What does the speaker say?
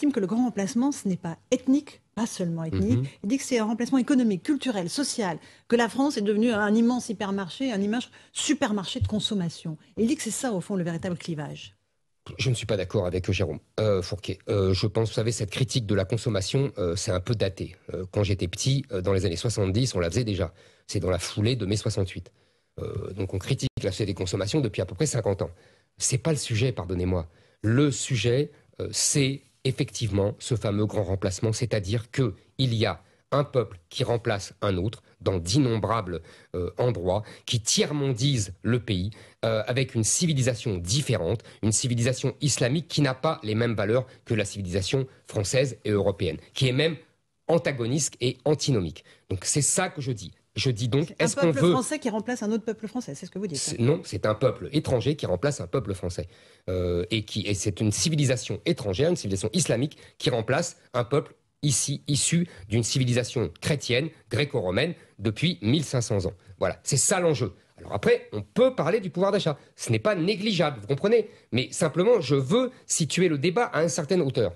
estime que le grand remplacement, ce n'est pas ethnique, pas seulement ethnique. Mhm. Il dit que c'est un remplacement économique, culturel, social, que la France est devenue un immense hypermarché, un immense supermarché de consommation. il dit que c'est ça, au fond, le véritable clivage. Je ne suis pas d'accord avec euh, Jérôme euh, Fourquet. Euh, je pense, vous savez, cette critique de la consommation, c'est un peu daté. quand j'étais petit, dans les années 70, on la faisait déjà. C'est dans la foulée de mai 68. donc on critique la société des consommations depuis à peu près 50 ans. C'est pas le sujet, pardonnez-moi. Le sujet, c'est effectivement ce fameux grand remplacement, c'est-à-dire qu'il y a un peuple qui remplace un autre dans d'innombrables euh, endroits, qui tiers-mondise le pays euh, avec une civilisation différente, une civilisation islamique qui n'a pas les mêmes valeurs que la civilisation française et européenne, qui est même antagoniste et antinomique. Donc c'est ça que je dis. Je dis donc, est-ce qu'on veut... Un peuple français qui remplace un autre peuple français, c'est ce que vous dites. Hein. non, c'est un peuple étranger qui remplace un peuple français. Euh, et, qui... et c'est une civilisation étrangère, une civilisation islamique, qui remplace un peuple ici issu d'une civilisation chrétienne, gréco-romaine, depuis 1500 ans. Voilà, c'est ça l'enjeu. Alors après, on peut parler du pouvoir d'achat. Ce n'est pas négligeable, vous comprenez Mais simplement, je veux situer le débat à une certaine hauteur.